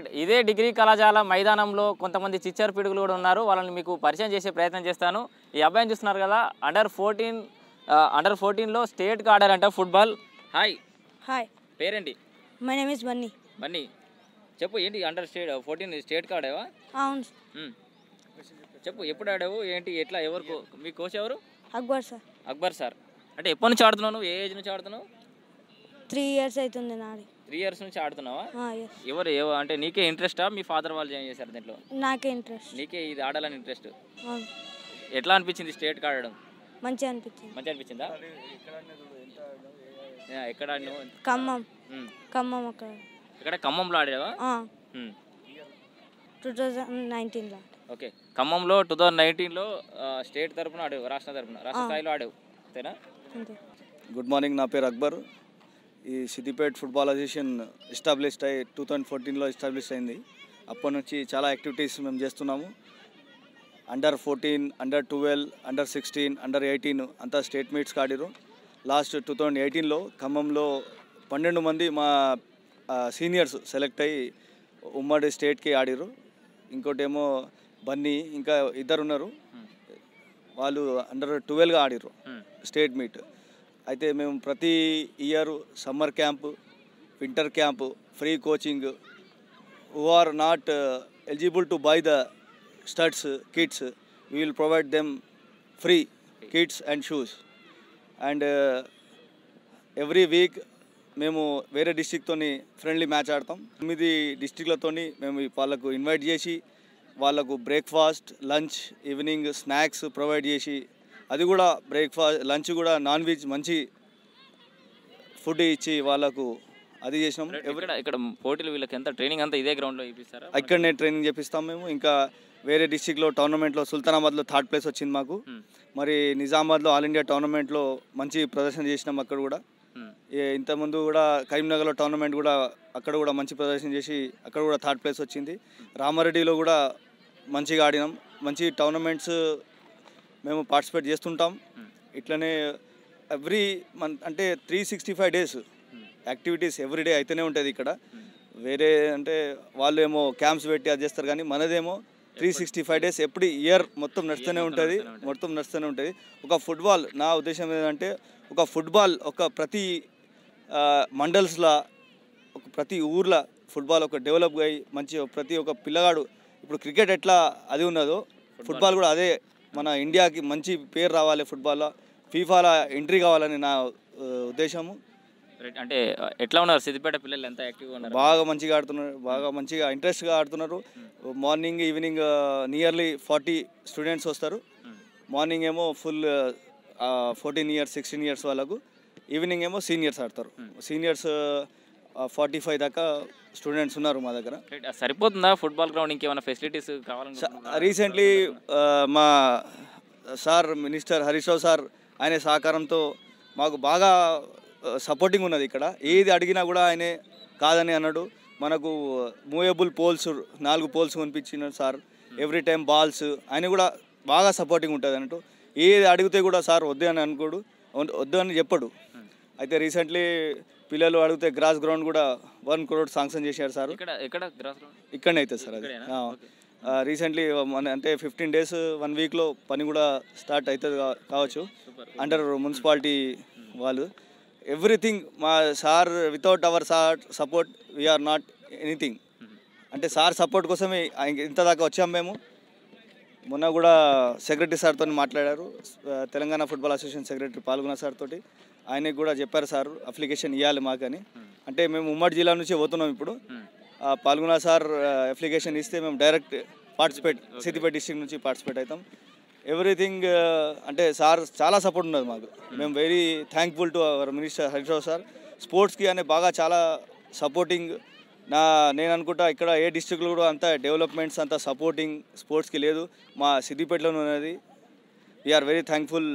Correct ఇదే degree కళాశాల మైదానంలో కొంతమంది చిచ్చర్ పిడుగులు కూడా ఉన్నారు వాళ్ళని మీకు పరిచయం చేసే ప్రయత్నం చేస్తాను ఈ అబ్బాయిని చూస్తున్నారు కదా అండర్ ఫోర్టీన్ అండర్ ఫోర్టీన్లో స్టేట్కి ఆడారంట ఫుట్బాల్ హాయ్ హాయ్ పేరేంటి my name is Bunny Bunny చెప్పు ఏంటి అండర్ స్టేట్ ఫోర్టీన్ స్టేట్కి ఆడావా అవును hmm. చెప్పు ఎప్పుడు ఆడావు ఏంటి ఎట్లా ఎవరు మీ కోచ్ ఎవరు అక్బర్ సార్ అక్బర్ సార్ అంటే ఎప్పటి నుంచి ఆడుతున్నావు ఏ ఏజ్ నుంచి ఆడుతున్నావు త్రీ ఇయర్స్ అవుతుంది నాది త్రీ ఇయర్స్ నుంచి ఆడుతున్నావా ఎవరు ఏవో అంటే నీకే ఇంట్రెస్టా మీ ఫాదర్ వాళ్ళు జాయిన్ చేశారు దీంట్లో నాకే ఇంట్రెస్ట్ నీకే ఇది ఆడాలని ఇంట్రెస్ట్ ఎట్లా అనిపించింది స్టేట్ ఆడడం మంచిగా అనిపించింది మంచిగా అనిపించిందా ఎక్కడ ఖమ్మం ఖమ్మం అక్కడ ఇక్కడ ఖమ్మంలో ఆడావా టూ థౌజండ్ నైన్టీన్లో ఓకే ఖమ్మంలో టూ థౌజండ్ నైన్టీన్లో స్టేట్ తరఫున ఆడావు రాష్ట్ర తరఫున రాష్ట్ర స్థాయిలో ఆడావు అంతేనా గుడ్ మార్నింగ్ నా పేరు అక్బర్ ఈ సిద్దిపేట ఫుట్బాల్ అసోసియేషన్ ఎస్టాబ్లిష్డ్ అయ్యి టూ థౌజండ్ ఫోర్టీన్లో ఎస్టాబ్లిష్ అయింది అప్పటి నుంచి చాలా యాక్టివిటీస్ మేము చేస్తున్నాము under fourteen under twelve under sixteen under eighteen అంతా స్టేట్ మీట్స్ ఆడిరు లాస్ట్ టూ థౌజండ్ ఎయిటీన్లో ఖమ్మంలో పన్నెండు మంది మా సీనియర్స్ సెలెక్ట్ అయ్యి ఉమ్మడి స్టేట్కి ఆడిరు ఇంకోటేమో బన్నీ ఇంకా ఇద్దరు ఉన్నారు hmm. వాళ్ళు అండర్ టువెల్వ్గా ఆడిరు స్టేట్ మీట్ అయితే మేము ప్రతి year summer camp winter camp free coaching who are not eligible to buy the studs kits we will provide them free kits and shoes and every week మేము వేరే డిస్టిక్తో friendly match ఆడతాం తొమ్మిది డిస్టిక్లతో మేము వాళ్ళకు invite చేసి వాళ్ళకు breakfast lunch evening snacks provide చేసి అది కూడా బ్రేక్ఫాస్ట్ లంచ్ కూడా నాన్ వెజ్ మంచి ఫుడ్ ఇచ్చి వాళ్ళకు అది చేసినాం ఇక్కడ ఇక్కడ పోటీలు వీళ్ళకి ఎంత ట్రైనింగ్ అంతా ఇదే గ్రౌండ్లో ఇప్పిస్తారా ఇక్కడనే ట్రైనింగ్ చేపిస్తాం మేము ఇంకా వేరే డిస్టిక్లో టోర్నమెంట్లో సుల్తానాబాద్లో థర్డ్ ప్లేస్ వచ్చింది మాకు hmm. మరి నిజామాబాద్లో ఆల్ ఇండియా టోర్నమెంట్లో మంచి ప్రదర్శన చేసినాం అక్కడ కూడా hmm. ఇంతకుముందు కూడా కరీంనగర్లో టోర్నమెంట్ కూడా అక్కడ కూడా మంచి ప్రదర్శన చేసి అక్కడ కూడా థర్డ్ ప్లేస్ వచ్చింది hmm. రామారెడ్డిలో కూడా మంచిగా ఆడినాం మంచి టోర్నమెంట్స్ మేము పార్టిసిపేట్ చేస్తుంటాం ఇట్లనే ఎవ్రీ మన్ అంటే three sixty five days activities every day అయితేనే ఉంటుంది ఇక్కడ వేరే అంటే వాళ్ళు ఏమో క్యాంప్స్ పెట్టి అది చేస్తారు కానీ మనదేమో త్రీ సిక్స్టీ ఫైవ్ డేస్ ఎప్పుడు ఇయర్ మొత్తం నడుస్తూనే ఉంటుంది మొత్తం నడుస్తూనే ఉంటుంది ఒక ఫుట్బాల్ నా ఉద్దేశం ఏంటంటే ఒక ఫుట్బాల్ ఒక ప్రతి మండల్స్లా ఒక ప్రతి ఊర్లో ఫుట్బాల్ ఒక డెవలప్ అయ్యి మంచి ప్రతి ఒక్క పిల్లగాడు ఇప్పుడు క్రికెట్ ఎట్లా అది ఉన్నదో ఫుట్బాల్ కూడా అదే మన ఇండియాకి మంచి పేరు రావాలి ఫుట్బాల్లో ఫీఫాలో ఎంట్రీ కావాలని నా ఉద్దేశము అంటే ఎట్లా ఉన్నారు సిద్దిపేట పిల్లలు ఎంత యాక్టివ్గా ఉన్నారు బాగా మంచిగా ఆడుతున్నారు బాగా మంచిగా ఇంట్రెస్ట్గా ఆడుతున్నారు morning evening nearly forty students వస్తారు మార్నింగ్ ఏమో full fourteen years sixteen years వాళ్ళకు ఈవినింగ్ ఏమో సీనియర్స్ ఆడతారు సీనియర్స్ ఫార్టీ ఫైవ్ దాకా స్టూడెంట్స్ ఉన్నారు మా దగ్గర సరిపోతుందా ఫుట్బాల్ గ్రౌండ్ ఇంకేమైనా ఫెసిలిటీస్ కావాలి రీసెంట్లీ మా sir minister Harish Rao sir ఆయన సహకారంతో మాకు బాగా సపోర్టింగ్ ఉన్నది ఇక్కడ ఏది అడిగినా కూడా ఆయనే కాదని అన్నాడు మనకు మూవేబుల్ పోల్స్ నాలుగు పోల్స్ కొనిపించిన సార్ ఎవ్రీ టైం బాల్స్ ఆయన కూడా బాగా సపోర్టింగ్ ఉంటుంది అన్నట్టు ఏది అడిగితే కూడా సార్ వద్దు అని అనుకోడు వద్దు అని చెప్పడు hmm. అయితే రీసెంట్లీ పిల్లలు అడిగితే గ్రాస్ గ్రౌండ్ కూడా వన్ క్రోడ్ సాంక్షన్ చేశారు సార్ ఇక్కడనే అయితే సార్ అది రీసెంట్లీ అంటే ఫిఫ్టీన్ డేస్ వన్ వీక్లో పని కూడా స్టార్ట్ అవుతుంది కావచ్చు అండర్ మున్సిపాలిటీ వాళ్ళు ఎవ్రీథింగ్ మా sir without our sir support we are not anything అంటే సార్ సపోర్ట్ కోసమే ఇంత దాకా వచ్చాము మేము మొన్న కూడా సెక్రటరీ సార్తో మాట్లాడారు తెలంగాణ ఫుట్బాల్ అసోసియేషన్ సెక్రటరీ పాల్గొన్న సార్ తోటి ఆయనకు కూడా చెప్పారు సార్ అప్లికేషన్ ఇవ్వాలి మాకని hmm. అంటే మేము ఉమ్మడి జిల్లా నుంచి పోతున్నాం ఇప్పుడు hmm. పాల్గొన సార్ అప్లికేషన్ ఇస్తే మేము డైరెక్ట్ పార్టిసిపేట్ సిద్దిపేట డిస్టిక్ నుంచి పార్టిసిపేట్ అవుతాం ఎవ్రీథింగ్ అంటే సార్ చాలా సపోర్ట్ ఉన్నది మాకు hmm. మేము very thankful to our minister Harish Rao sir స్పోర్ట్స్కి అనే బాగా చాలా సపోర్టింగ్ నా నేను అనుకుంటా ఇక్కడ ఏ డిస్టిక్లో కూడా అంత డెవలప్మెంట్స్ అంత సపోర్టింగ్ స్పోర్ట్స్కి లేదు మా సిద్దిపేటలోనే ఉన్నది we are very thankful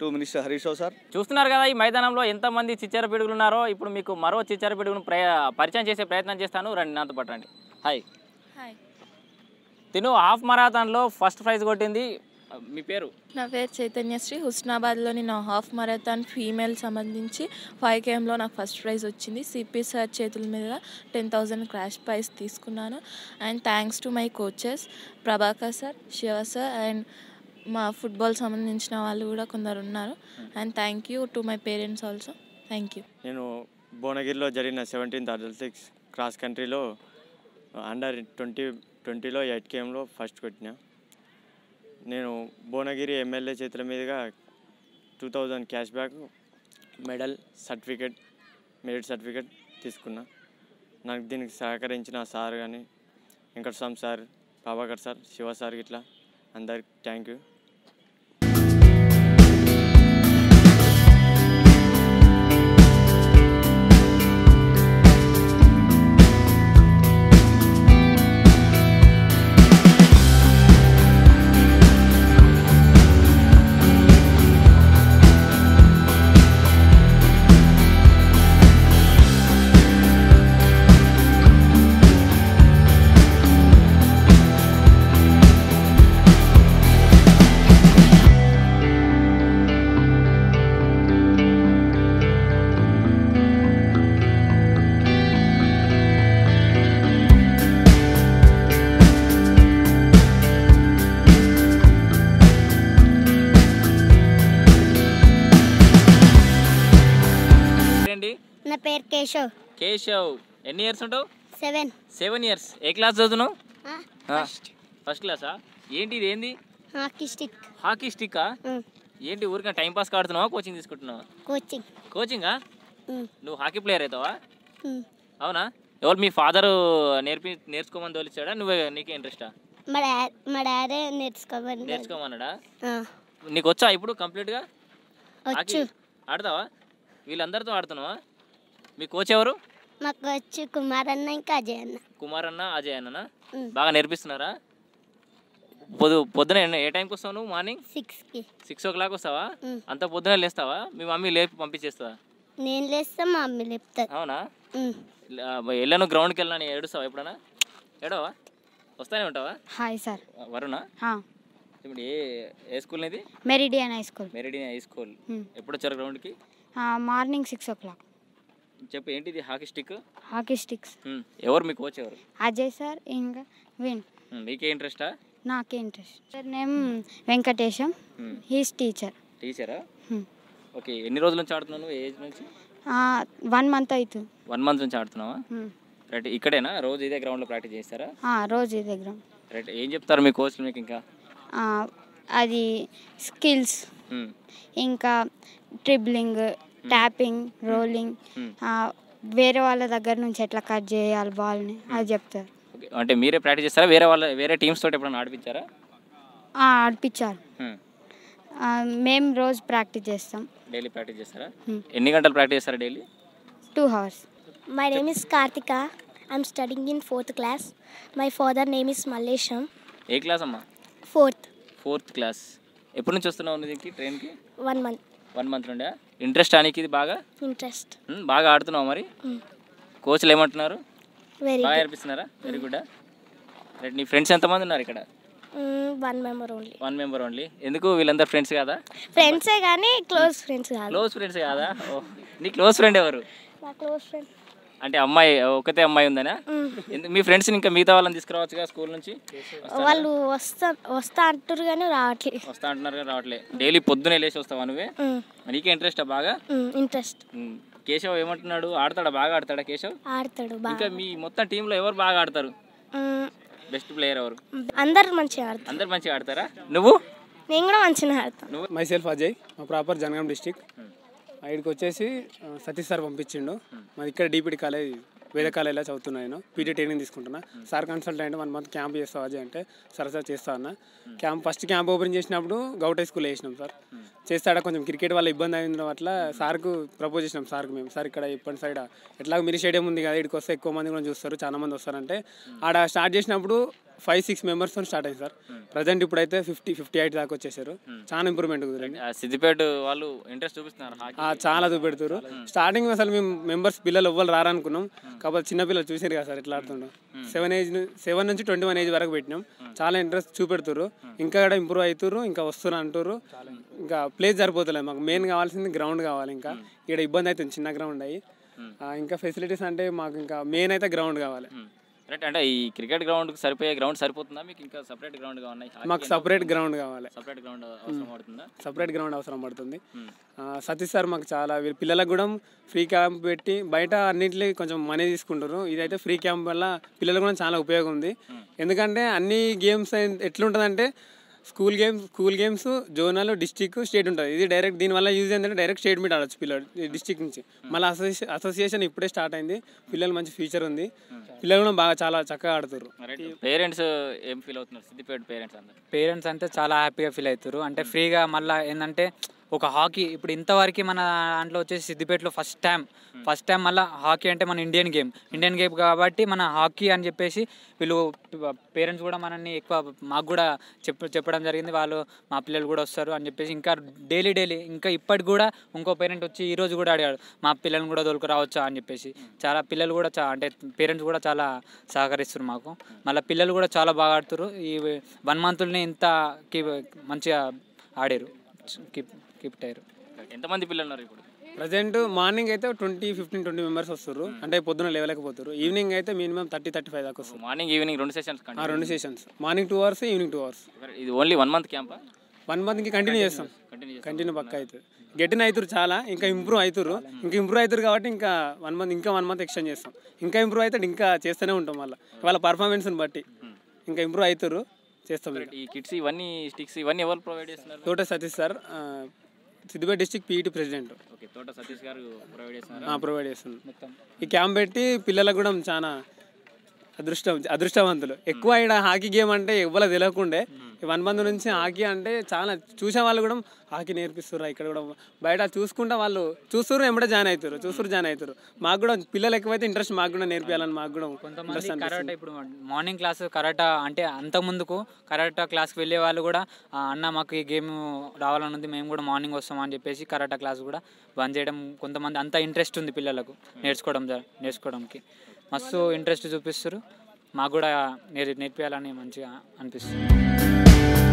to minister Harish Rao sir చూస్తున్నారు కదా ఈ మైదానంలో ఎంతమంది చిచ్చర పిడుగులు ఉన్నారో ఇప్పుడు మీకు మరో చిచ్చర పిడుగును పరిచయం చేసే ప్రయత్నం చేస్తాను రండి నాతో పాటు రండి హాయ్ తిను హాఫ్ మరాథాన్లో ఫస్ట్ ప్రైజ్ కొట్టింది మీ పేరు నా పేరు చైతన్యశ్రీ హుస్నాబాద్లోని నా హాఫ్ మరాథాన్ ఫీమేల్ సంబంధించి ఫైవ్ కేఎంలో నాకు ఫస్ట్ ప్రైజ్ వచ్చింది సిపి సార్ చేతుల మీద టెన్ థౌజండ్ క్రాష్ ప్రైజ్ తీసుకున్నాను and thanks to my coaches Prabhakar sir Shiva sir and మా ఫుట్బాల్ సంబంధించిన వాళ్ళు కూడా కొందరు ఉన్నారు and thank you to my parents also thank you నేను భువనగిరిలో జరిగిన సెవెంటీన్త్ అథ్లెటిక్స్ క్రాస్ కంట్రీలో అండర్ ట్వంటీ ట్వంటీలో ఎయిట్ కేఎంలో ఫస్ట్ కొట్టిన నేను భువనగిరి ఎమ్మెల్యే చేతుల మీదుగా two thousand cash back medal certificate merit certificate తీసుకున్నా నాకు దీనికి సహకరించిన సార్ కానీ Venkataswamy sir Prabhakar sir Shiva sir ఇట్లా అందరికి థ్యాంక్ యూ కేశవ్ కేశవ్ ఎన్ని ఇయర్స్ ఉంటావు సెవెన్ సెవెన్ ఇయర్స్ ఏ క్లాస్ చదువుతున్నావు ఫస్ట్ క్లాసా ఏంటి ఇది ఏంది హాకీ స్టిక్ హాకీ స్టిక్కా ఏంటి ఊరికే టైం పాస్ ఆడుతున్నావా కోచింగ్ తీసుకుంటున్నావా కోచింగ్ కోచింగా నువ్వు హాకీ ప్లేయర్ అవుతావా అవునా ఎవరు మీ ఫాదర్ నేర్పి నేర్చుకోమని తోలిచ్చాడా నువ్వే నీకే ఇంట్రెస్టా మా డాడ్ డాడే నేర్చుకోమని నేర్చుకోమన్నాడా నీకు వచ్చా ఇప్పుడు కంప్లీట్గా వచ్చు ఆడతావా వీళ్ళందరితో ఆడుతున్నావా మీ కోచ్ ఎవరు మా కోచ్ కుమార్ అన్న ఇంకా అజయ్ అన్న కుమార్ అన్న అజయ్ అన్న బాగా నేర్పిస్తున్నారా పొద్దు పొద్దున ఏ టైంకి వస్తావు నువ్వు మార్నింగ్ కి సిక్స్ ఓ క్లాక్ వస్తావా అంత పొద్దున లేస్తావా మీ మమ్మీ లేపి పంపించేస్తావా నేను లేస్తా మా మమ్మీ లేపుతా అవునా వెళ్ళాను గ్రౌండ్కి వెళ్ళాను ఏడుస్తావా ఎప్పుడన్నా ఏడవా వస్తానే ఉంటావా హాయ్ సార్ వరుణ ఇప్పుడు ఏ ఏ స్కూల్ అనేది Meridian high school Meridian high school ఎప్పుడు వచ్చారు గ్రౌండ్కి మార్నింగ్ సిక్స్ ఓ క్లాక్ చెప్పు ఏంటి ఇది హాకీ స్టిక్ హాకీ స్టిక్స్ ఎవరు మీ కోచ్ ఎవరు అజయ్ సార్ ఇంకా విన్ మీకే ఇంట్రెస్ట్ నాకే interest sir name Venkatesham he's teacher టీచరా ఓకే ఎన్ని రోజుల నుంచి ఆడుతున్నావు ఏజ్ నుంచి వన్ మంత్ అవుతుంది వన్ మంత్ నుంచి ఆడుతున్నావా రైట్ ఇక్కడేనా రోజు ఇదే గ్రౌండ్లో ప్రాక్టీస్ చేస్తారా రోజు ఇదే గ్రౌండ్ రైట్ ఏం చెప్తారు మీ కోచ్ మీకు ఇంకా అది స్కిల్స్ ఇంకా dribbling tapping hmm. Rolling hmm. hmm. వేరే వాళ్ళ దగ్గర నుంచి ఎట్లా కట్ చేయాలి బాల్ని అది చెప్తారు అంటే మీరే ప్రాక్టీస్ చేస్తారా వేరే వాళ్ళ వేరే టీమ్స్ తోటి ఎప్పుడైనా ఆడిపించారా ఆడిపించారు మేము రోజు ప్రాక్టీస్ చేస్తాం డైలీ ప్రాక్టీస్ చేస్తారా ఎన్ని గంటలు ప్రాక్టీస్ చేస్తారా daily two hours my name is Karthika I'm studying in fourth class my father name is Mallesham ఏ క్లాస్ అమ్మా ఫోర్త్ ఫోర్త్ క్లాస్ ఎప్పటి నుంచి వస్తున్నావు దీనికి ట్రైన్కి వన్ మంత్ వన్ మంత్ నుండా ఇంట్రెస్ట్ అనికి ఇది బాగా ఇంట్రెస్ట్ బాగా ఆడుతున్నావు మరి కోచ్లు ఏమంటున్నారు బాగా నేర్పిస్తున్నారా వెరీ గుడ్ నీ ఫ్రెండ్స్ ఎంతమంది ఉన్నారు ఇక్కడ one member only one member only ఎందుకు వీళ్ళందరూ ఫ్రెండ్స్ కాదా ఫ్రెండ్సే కానీ క్లోజ్ ఫ్రెండ్స్ కాదు క్లోజ్ ఫ్రెండ్స్ కాదా ఓ నీ క్లోజ్ ఫ్రెండ్ ఎవరు నా క్లోజ్ ఫ్రెండ్ అంటే అమ్మాయి ఒకతే అమ్మాయి ఉందనా మీ ఫ్రెండ్స్ ఇంకా మిగతా వాళ్ళని కదా స్కూల్ నుంచి వాళ్ళు వస్తా వస్తా అంటారు కానీ రావట్లేదు వస్తా అంటున్నారు కానీ రావట్లేదు డైలీ పొద్దునే లేచి వస్తావా నువ్వే నీకే ఇంట్రెస్ట్ బాగా ఇంట్రెస్ట్ కేశవ్ ఏమంటున్నాడు ఆడతాడా బాగా ఆడతాడా కేశవ్ ఆడతాడు ఇంకా మీ మొత్తం టీమ్ లో ఎవరు బాగా ఆడతారు బెస్ట్ ప్లేయర్ ఎవరు అందరు మంచిగా ఆడతారు అందరు మంచిగా ఆడతారా నువ్వు నేను కూడా మంచిగా ఆడతాను myself Ajay proper Jangaon district ఆయడికి వచ్చేసి సతీష్ సార్ పంపించిండు మరి ఇక్కడ డిపిడి కాలేజ్ వేరే కాలేజ్లో చదువుతున్నా నేను పీటీ ట్రైనింగ్ తీసుకుంటున్నా sir consult consultant one month camp చేస్తావు అజయ్ అంటే సరే సార్ చేస్తా అన్న క్యాంప్ ఫస్ట్ క్యాంప్ ఓపెన్ చేసినప్పుడు గౌట్ హై స్కూల్ వేసినాం సార్ చేస్తాడా కొంచెం క్రికెట్ వల్ల ఇబ్బంది అయిన అట్లా సార్కు ప్రపోజ్ చేసినాం సార్కు మేము సార్ ఇక్కడ ఇప్పటి సైడ్ ఎట్లా మీరు స్టేడియం ఉంది కదా ఇక్కడికి వస్తే ఎక్కువ మంది కూడా చూస్తారు చాలా మంది వస్తారంటే ఆడ స్టార్ట్ చేసినప్పుడు ఫైవ్ సిక్స్ మెంబర్స్ తో స్టార్ట్ అయింది సార్ ప్రజెంట్ అయితే ఫిఫ్టీ ఫిఫ్టీ ఎయిట్ దాకా వచ్చేసారు చాలా ఇంప్రూవ్మెంట్ కుదిరింది సిద్దిపేట వాళ్ళు ఇంట్రెస్ట్ చూపిస్తున్నారు చాలా చూపెడుతారు స్టార్టింగ్ అసలు మేము మెంబర్స్ పిల్లలు ఎవ్వరు రారనుకున్నాం hmm. కాబట్టి చిన్న పిల్లలు చూసారు కదా సార్ ఎట్లా hmm. ఆడుతుండో సెవెన్ ఏజ్ సెవెన్ నుంచి ట్వంటీ వన్ ఏజ్ వరకు పెట్టినాం hmm. చాలా ఇంట్రెస్ట్ చూపెడుతురు ఇంకా కూడా ఇంప్రూవ్ అవుతురు ఇంకా వస్తున్నారు అంటారు ఇంకా ప్లేస్ సరిపోతలేదు మాకు మెయిన్ కావాల్సింది గ్రౌండ్ కావాలి ఇంకా ఇక్కడ ఇబ్బంది అవుతుంది చిన్న గ్రౌండ్ అయ్యి ఇంకా ఫెసిలిటీస్ అంటే మాకు ఇంకా మెయిన్ అయితే గ్రౌండ్ కావాలి అంటే ఈ క్రికెట్ గ్రౌండ్కి సరిపోయే గ్రౌండ్ సరిపోతుందా మీకు ఇంకా సపరేట్ గ్రౌండ్ ఉన్నాయి మాకు సపరేట్ గ్రౌండ్ కావాలి hmm. సపరేట్ గ్రౌండ్ అవసరం పడుతుంది సపరేట్ గ్రౌండ్ అవసరం పడుతుంది సతీష్ సార్ మాకు చాలా పిల్లలకు కూడా ఫ్రీ క్యాంప్ పెట్టి బయట అన్నింటినీ కొంచెం మనీ తీసుకుంటారు ఇదైతే ఫ్రీ క్యాంప్ వల్ల పిల్లలకు కూడా చాలా ఉపయోగం ఉంది hmm. ఎందుకంటే అన్ని గేమ్స్ ఎట్లుంటుందంటే school games school games zonal district state ఉంటుంది ఇది డైరెక్ట్ దీనివల్ల యూజ్ ఏంటంటే డైరెక్ట్ స్టేట్ మీట్ ఆడచ్చు పిల్లలు డిస్టిక్ నుంచి మళ్ళీ అసోసియేషన్ అసోసియేషన్ ఇప్పుడే స్టార్ట్ అయింది పిల్లలు మంచి ఫ్యూచర్ ఉంది పిల్లలు కూడా బాగా చాలా చక్కగా ఆడుతారు పేరెంట్స్ ఏం ఫీల్ అవుతున్నారు సిద్దిపేట పేరెంట్స్ పేరెంట్స్ అంటే చాలా హ్యాపీగా ఫీల్ అవుతారు అంటే ఫ్రీగా మళ్ళీ ఏంటంటే ఒక హాకీ ఇప్పుడు ఇంతవరకు మన దాంట్లో వచ్చేసి సిద్దిపేటలో ఫస్ట్ టైం ఫస్ట్ టైం మళ్ళీ హాకీ అంటే మన ఇండియన్ గేమ్ ఇండియన్ గేమ్ కాబట్టి మన హాకీ అని చెప్పేసి వీళ్ళు పేరెంట్స్ కూడా మనల్ని ఎక్కువ మాకు కూడా చెప్ చెప్పడం జరిగింది వాళ్ళు మా పిల్లలు కూడా వస్తారు అని చెప్పేసి ఇంకా డైలీ డైలీ ఇంకా ఇప్పటికి కూడా ఇంకో పేరెంట్ వచ్చి ఈరోజు కూడా అడిగాడు మా పిల్లల్ని కూడా తోలుకురావచ్చా రావచ్చా అని చెప్పేసి hmm. చాలా పిల్లలు కూడా చా అంటే పేరెంట్స్ కూడా చాలా సహకరిస్తారు మాకు hmm. మళ్ళీ పిల్లలు కూడా చాలా బాగా ఆడుతారు ఈ వన్ మంత్ని ఇంత మంచిగా ఆడారు కీప్ కిఫ్ట్ అయ్యారు ఎంతమంది పిల్లలు ఉన్నారు ఇప్పుడు ప్రజెంట్ మార్నింగ్ అయితే ట్వంటీ ఫిఫ్టీన్ ట్వంటీ మెంబర్స్ వస్తారు అంటే పొద్దున లేవలేకపోతారు ఈవినింగ్ అయితే మినిమం థర్టీ థర్టీ ఫైవ్ దాకా వస్తారు మార్నింగ్ ఈవినింగ్ రెండు సెషన్స్ రెండు sessions morning two hours evening two hours ఇది only one month camp one ఇంకా కంటిన్యూ చేస్తాం కంటిన్యూ పక్క అవుతుంది గెటిన్ అవుతారు చాలా ఇంకా ఇంప్రూవ్ అవుతారు ఇంకా ఇంప్రూవ్ అవుతారు కాబట్టి ఇంకా వన్ మంత్ ఇంకా వన్ మంత్ ఎక్స్టెండ్ చేస్తాం ఇంకా ఇంప్రూవ్ అవుతాడు ఇంకా చేస్తూనే ఉంటాం వాళ్ళ వాళ్ళ పర్ఫార్మెన్స్ని బట్టి hmm. ఇంకా ఇంప్రూవ్ అవుతారు చేస్తాం ఈ కిట్స్ ఇవన్నీ స్టిక్స్ ఇవన్నీ ఎవరు ప్రొవైడ్ చేస్తున్నారు Thota Satish sir Siddipet district PET e president provide చేస్తున్నారు ఈ క్యాంప్ పెట్టి పిల్లలకు కూడా చాలా అదృష్టం అదృష్టవంతులు ఎక్కువ ఇక్కడ హాకీ గేమ్ అంటే ఎవ్వరూ తెలియకుండే వన్ మంత్ నుంచి హాకీ అంటే చాలా చూసే వాళ్ళు కూడా హాకీ నేర్పిస్తున్నారు ఇక్కడ కూడా బయట చూసుకుంటే వాళ్ళు చూస్తారు ఎమ్మడే జాయిన్ అవుతారు చూస్తున్నారు జాయిన్ అవుతారు మాకు కూడా పిల్లలు ఎక్కువైతే ఇంట్రెస్ట్ మాకు కూడా నేర్పించాలని మాకు కూడా కొంతమంది కరాటా ఇప్పుడు మార్నింగ్ క్లాస్ కరాటా అంటే అంత ముందుకు కరాటా క్లాస్కి వెళ్ళే వాళ్ళు కూడా అన్న మాకు ఈ గేమ్ రావాలని ఉంది మేము కూడా మార్నింగ్ వస్తాం అని చెప్పేసి కరాటా క్లాస్ కూడా బంద్ చేయడం కొంతమంది అంత ఇంట్రెస్ట్ ఉంది పిల్లలకు నేర్చుకోవడం నేర్చుకోవడానికి మస్తు ఇంట్రెస్ట్ చూపిస్తారు మాకు కూడా నేర్పించాలని మంచిగా అనిపిస్తుంది